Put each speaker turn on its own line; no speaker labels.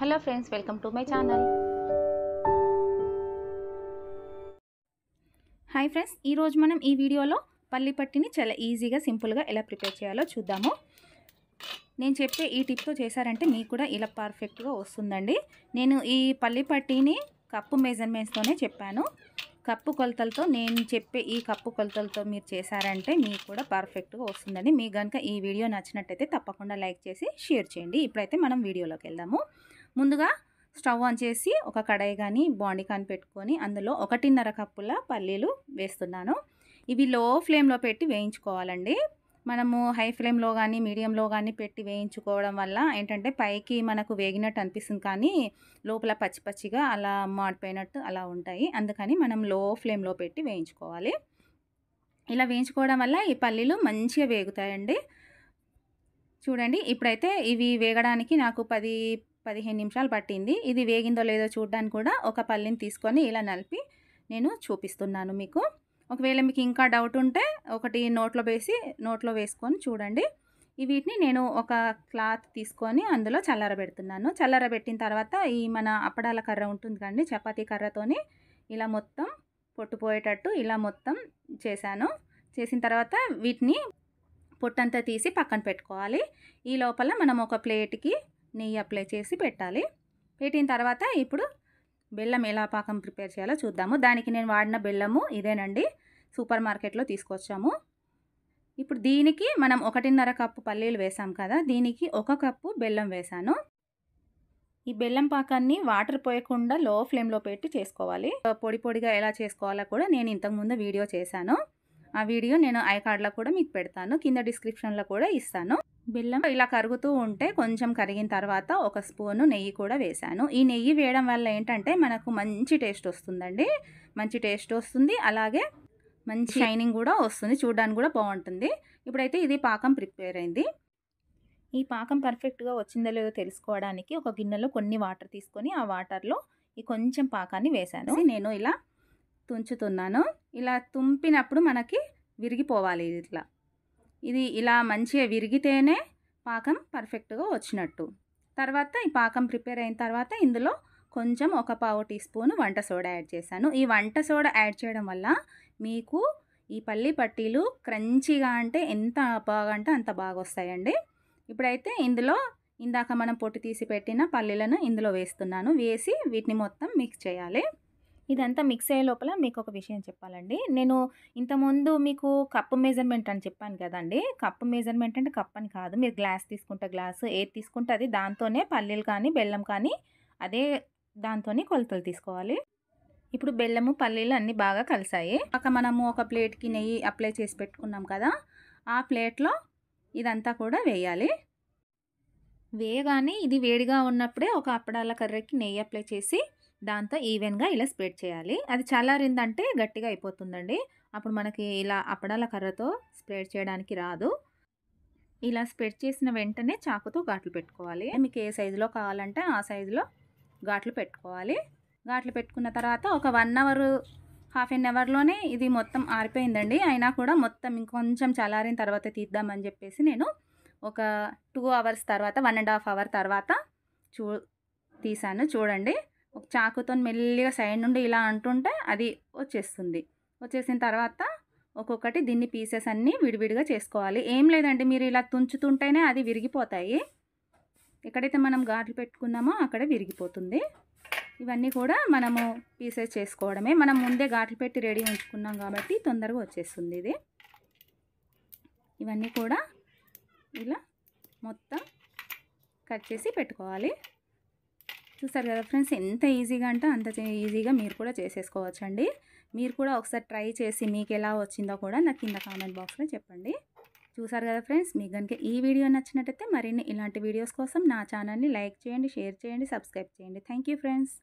hello friends welcome to my channel hi friends ఈరోజు మనం ఈ వీడియోలో పల్లి పట్టిని చాలా ఈజీగా సింపుల్గా ఎలా ప్రిపేర్ చేయాలో చూద్దాము నేను చెప్పే ఈ టిప్తో చేశారంటే మీకు కూడా ఇలా పర్ఫెక్ట్గా వస్తుందండి నేను ఈ పల్లి పట్టిని కప్పు మెజర్మెంట్స్తోనే చెప్పాను కప్పు కొలతలతో నేను చెప్పే ఈ కప్పు కొలతలతో మీరు చేశారంటే మీకు కూడా పర్ఫెక్ట్గా వస్తుందండి మీకు కనుక ఈ వీడియో నచ్చినట్టయితే తప్పకుండా లైక్ చేసి షేర్ చేయండి ఇప్పుడైతే మనం వీడియోలోకి వెళ్దాము ముందుగా స్టవ్ ఆన్ చేసి ఒక కడాయి కానీ బాండి కానీ పెట్టుకొని అందులో ఒకటిన్నర కప్పుల పల్లీలు వేస్తున్నాను ఇవి లో ఫ్లేమ్లో పెట్టి వేయించుకోవాలండి మనము హై ఫ్లేమ్లో కానీ మీడియంలో కానీ పెట్టి వేయించుకోవడం వల్ల ఏంటంటే పైకి మనకు వేగినట్టు అనిపిస్తుంది కానీ లోపల పచ్చి పచ్చిగా అలా మాడిపోయినట్టు అలా ఉంటాయి అందుకని మనం లో ఫ్లేమ్లో పెట్టి వేయించుకోవాలి ఇలా వేయించుకోవడం వల్ల ఈ పల్లీలు మంచిగా వేగుతాయండి చూడండి ఇప్పుడైతే ఇవి వేగడానికి నాకు పది పదిహేను నిమిషాలు పట్టింది ఇది వేగిందో లేదో చూడడానికి కూడా ఒక పల్లిని తీసుకొని ఇలా నలిపి నేను చూపిస్తున్నాను మీకు ఒకవేళ మీకు ఇంకా డౌట్ ఉంటే ఒకటి నోట్లో వేసి నోట్లో వేసుకొని చూడండి వీటిని నేను ఒక క్లాత్ తీసుకొని అందులో చల్లరబెడుతున్నాను చల్లరబెట్టిన తర్వాత ఈ మన అప్పడాల కర్ర ఉంటుంది కండి చపాతీ కర్రతోని ఇలా మొత్తం పొట్టుపోయేటట్టు ఇలా మొత్తం చేశాను చేసిన తర్వాత వీటిని పొట్టంతా తీసి పక్కన పెట్టుకోవాలి ఈ లోపల మనం ఒక ప్లేట్కి నెయ్యి అప్లై చేసి పెట్టాలి పెట్టిన తర్వాత ఇప్పుడు బెల్లం ఎలా పాకం ప్రిపేర్ చేయాలో చూద్దాము దానికి నేను వాడిన బెల్లము ఇదేనండి సూపర్ మార్కెట్లో తీసుకొచ్చాము ఇప్పుడు దీనికి మనం ఒకటిన్నర కప్పు పల్లీలు వేసాం కదా దీనికి ఒక కప్పు బెల్లం వేసాను ఈ బెల్లం పాకాన్ని వాటర్ పోయకుండా లో ఫ్లేమ్లో పెట్టి చేసుకోవాలి పొడి పొడిగా ఎలా చేసుకోవాలో కూడా నేను ఇంతకుముందు వీడియో చేశాను ఆ వీడియో నేను ఐ కార్డ్లో కూడా మీకు పెడతాను కింద డిస్క్రిప్షన్లో కూడా ఇస్తాను బెల్లం ఇలా కరుగుతూ ఉంటే కొంచెం కరిగిన తర్వాత ఒక స్పూను నెయ్యి కూడా వేశాను ఈ నెయ్యి వేయడం వల్ల ఏంటంటే మనకు మంచి టేస్ట్ వస్తుందండి మంచి టేస్ట్ వస్తుంది అలాగే మంచి షైనింగ్ కూడా వస్తుంది చూడడానికి కూడా బాగుంటుంది ఇప్పుడైతే ఇది పాకం ప్రిపేర్ అయింది ఈ పాకం పర్ఫెక్ట్గా వచ్చిందో లేదో తెలుసుకోవడానికి ఒక గిన్నెలో కొన్ని వాటర్ తీసుకొని ఆ వాటర్లో ఈ కొంచెం పాకాన్ని వేశాను నేను ఇలా తుంచుతున్నాను ఇలా తుంపినప్పుడు మనకి విరిగిపోవాలి ఇట్లా ఇది ఇలా మంచిగా విరిగితేనే పాకం పర్ఫెక్ట్గా వచ్చినట్టు తర్వాత ఈ పాకం ప్రిపేర్ అయిన తర్వాత ఇందులో కొంచెం ఒక పావు టీ స్పూన్ వంట సోడా యాడ్ చేశాను ఈ వంట సోడా యాడ్ చేయడం వల్ల మీకు ఈ పల్లి పట్టీలు క్రంచిగా అంటే ఎంత బాగా అంటే అంత బాగా వస్తాయండి ఇప్పుడైతే ఇందులో ఇందాక మనం పొట్టి తీసి పెట్టిన పల్లీలను ఇందులో వేస్తున్నాను వేసి వీటిని మొత్తం మిక్స్ చేయాలి ఇదంతా మిక్స్ అయ్యే లోపల మీకు ఒక విషయం చెప్పాలండి నేను ఇంతకుముందు మీకు కప్పు మెజర్మెంట్ అని చెప్పాను కదండి కప్పు మెజర్మెంట్ అంటే కప్ అని కాదు మీరు గ్లాస్ తీసుకుంటే గ్లాసు ఏది తీసుకుంటే అది దాంతోనే పల్లీలు కానీ బెల్లం కానీ అదే దాంతోనే కొలతలు తీసుకోవాలి ఇప్పుడు బెల్లము పల్లీలు అన్నీ బాగా కలిసాయి ఒక మనము ఒక ప్లేట్కి నెయ్యి అప్లై చేసి పెట్టుకున్నాం కదా ఆ ప్లేట్లో ఇదంతా కూడా వేయాలి వేయగానే ఇది వేడిగా ఉన్నప్పుడే ఒక అప్పడాల కర్రీకి నెయ్యి అప్లై చేసి దాంతో ఈవెన్గా ఇలా స్ప్రెడ్ చేయాలి అది చల్లారిందంటే గట్టిగా అయిపోతుందండి అప్పుడు మనకి ఇలా అప్పడాల కర్రతో స్ప్రెడ్ చేయడానికి రాదు ఇలా స్ప్రెడ్ చేసిన వెంటనే చాకుతో ఘాట్లు పెట్టుకోవాలి మీకు ఏ సైజులో కావాలంటే ఆ సైజులో ఘాట్లు పెట్టుకోవాలి ఘాట్లు పెట్టుకున్న తర్వాత ఒక వన్ అవర్ హాఫ్ అన్ అవర్లోనే ఇది మొత్తం ఆరిపోయిందండి అయినా కూడా మొత్తం ఇంకొంచెం చల్లారిన తర్వాత తీద్దామని చెప్పేసి నేను ఒక టూ అవర్స్ తర్వాత వన్ అండ్ హాఫ్ అవర్ తర్వాత చూ తీసాను చూడండి ఒక చాకుతో మెల్లిగా సైడ్ నుండి ఇలా అంటుంటే అది వచ్చేస్తుంది వచ్చేసిన తర్వాత ఒక్కొక్కటి దీన్ని పీసెస్ అన్నీ విడివిడిగా చేసుకోవాలి ఏం లేదండి మీరు ఇలా తుంచుతుంటేనే అది విరిగిపోతాయి ఎక్కడైతే మనం గాట్లు పెట్టుకున్నామో అక్కడ విరిగిపోతుంది ఇవన్నీ కూడా మనము పీసెస్ చేసుకోవడమే మనం ముందే గాట్లు పెట్టి రెడీ ఉంచుకున్నాం కాబట్టి తొందరగా వచ్చేస్తుంది ఇది ఇవన్నీ కూడా ఇలా మొత్తం కట్ చేసి పెట్టుకోవాలి చూస్తారు కదా ఫ్రెండ్స్ ఎంత ఈజీగా అంటే అంత ఈజీగా మీరు కూడా చేసేసుకోవచ్చు అండి మీరు కూడా ఒకసారి ట్రై చేసి మీకు ఎలా వచ్చిందో కూడా నాకు కింద కామెంట్ బాక్స్లో చెప్పండి చూసారు కదా ఫ్రెండ్స్ మీకు కనుక ఈ వీడియో నచ్చినట్టయితే మరిన్ని ఇలాంటి వీడియోస్ కోసం నా ఛానల్ని లైక్ చేయండి షేర్ చేయండి సబ్స్క్రైబ్ చేయండి థ్యాంక్ ఫ్రెండ్స్